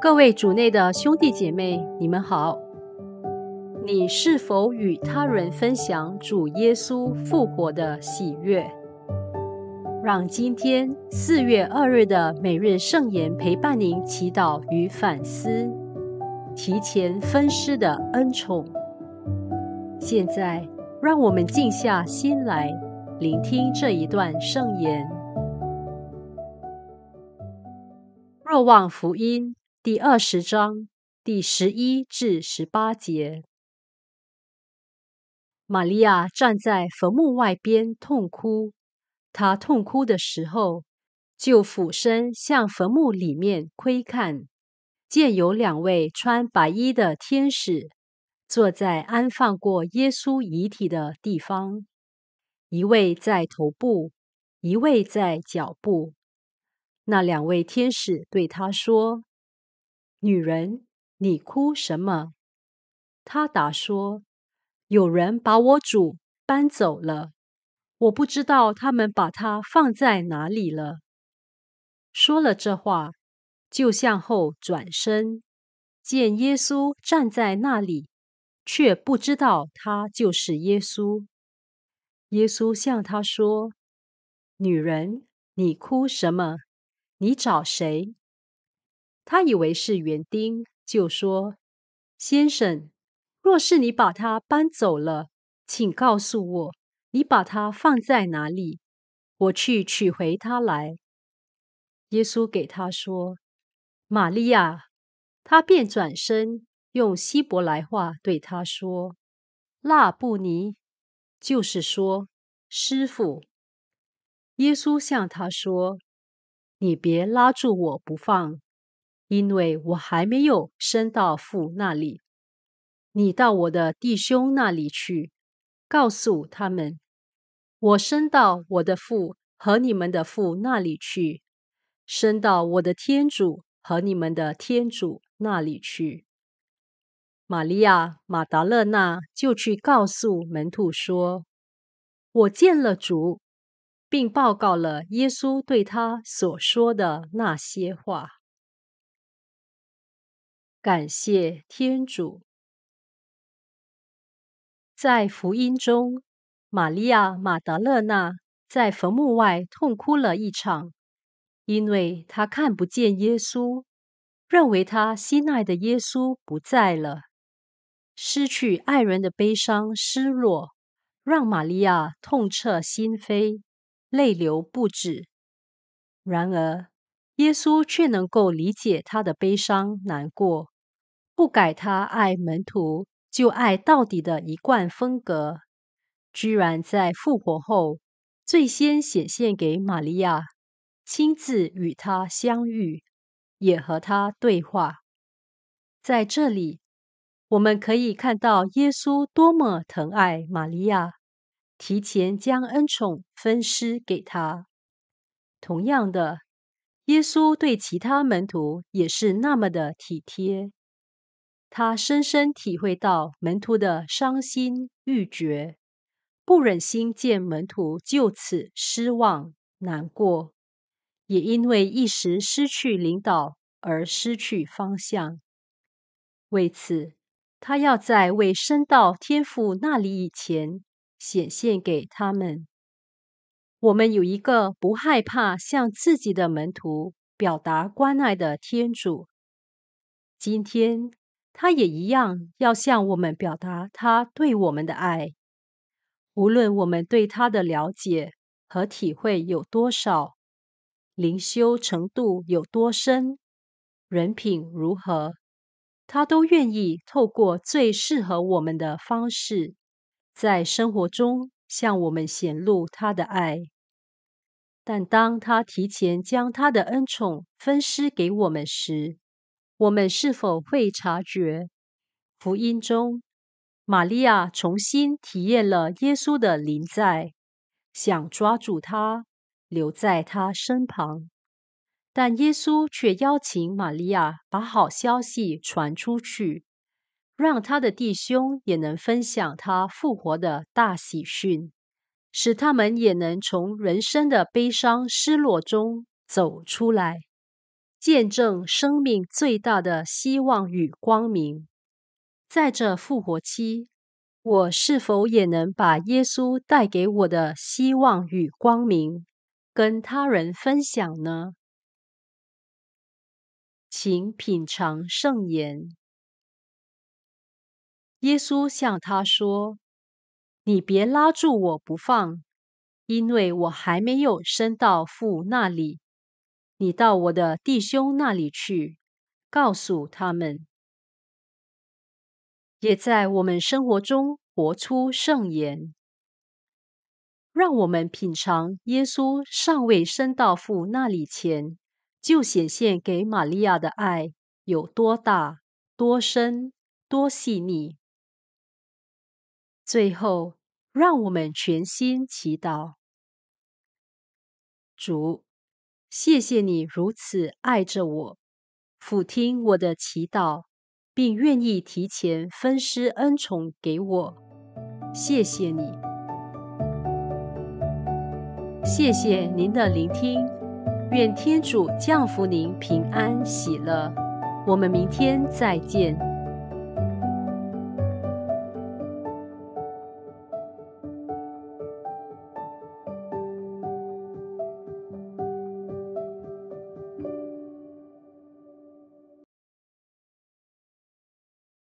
各位主内的兄弟姐妹，你们好。你是否与他人分享主耶稣复活的喜悦？让今天四月二日的每日圣言陪伴您祈祷与反思，提前分施的恩宠。现在，让我们静下心来聆听这一段圣言。若望福音。第二十章第十一至十八节，玛利亚站在坟墓外边痛哭。她痛哭的时候，就俯身向坟墓里面窥看，见有两位穿白衣的天使坐在安放过耶稣遗体的地方，一位在头部，一位在脚部。那两位天使对他说。女人，你哭什么？他答说：“有人把我主搬走了，我不知道他们把他放在哪里了。”说了这话，就向后转身，见耶稣站在那里，却不知道他就是耶稣。耶稣向他说：“女人，你哭什么？你找谁？”他以为是园丁，就说：“先生，若是你把它搬走了，请告诉我你把它放在哪里，我去取回它来。”耶稣给他说：“玛利亚。”他便转身用希伯来话对他说：“拉布尼，就是说，师傅。”耶稣向他说：“你别拉住我不放。”因为我还没有升到父那里，你到我的弟兄那里去，告诉他们，我升到我的父和你们的父那里去，升到我的天主和你们的天主那里去。玛利亚·马达勒娜就去告诉门徒说：“我见了主，并报告了耶稣对他所说的那些话。”感谢天主。在福音中，玛利亚马达勒纳在坟墓外痛哭了一场，因为她看不见耶稣，认为她心爱的耶稣不在了。失去爱人的悲伤、失落，让玛利亚痛彻心扉，泪流不止。然而，耶稣却能够理解他的悲伤难过，不改他爱门徒就爱到底的一贯风格，居然在复活后最先显现给玛利亚，亲自与他相遇，也和他对话。在这里，我们可以看到耶稣多么疼爱玛利亚，提前将恩宠分施给他。同样的。耶稣对其他门徒也是那么的体贴，他深深体会到门徒的伤心欲绝，不忍心见门徒就此失望难过，也因为一时失去领导而失去方向。为此，他要在未升到天父那里以前，显现给他们。我们有一个不害怕向自己的门徒表达关爱的天主。今天，他也一样要向我们表达他对我们的爱。无论我们对他的了解和体会有多少，灵修程度有多深，人品如何，他都愿意透过最适合我们的方式，在生活中。向我们显露他的爱，但当他提前将他的恩宠分施给我们时，我们是否会察觉？福音中，玛利亚重新体验了耶稣的临在，想抓住他，留在他身旁，但耶稣却邀请玛利亚把好消息传出去。让他的弟兄也能分享他复活的大喜讯，使他们也能从人生的悲伤失落中走出来，见证生命最大的希望与光明。在这复活期，我是否也能把耶稣带给我的希望与光明跟他人分享呢？请品尝圣言。耶稣向他说：“你别拉住我不放，因为我还没有升到父那里。你到我的弟兄那里去，告诉他们，也在我们生活中活出圣言，让我们品尝耶稣尚未升到父那里前就显现给玛利亚的爱有多大、多深、多细腻。”最后，让我们全心祈祷。主，谢谢你如此爱着我，俯听我的祈祷，并愿意提前分施恩宠给我。谢谢你，谢谢您的聆听。愿天主降福您，平安喜乐。我们明天再见。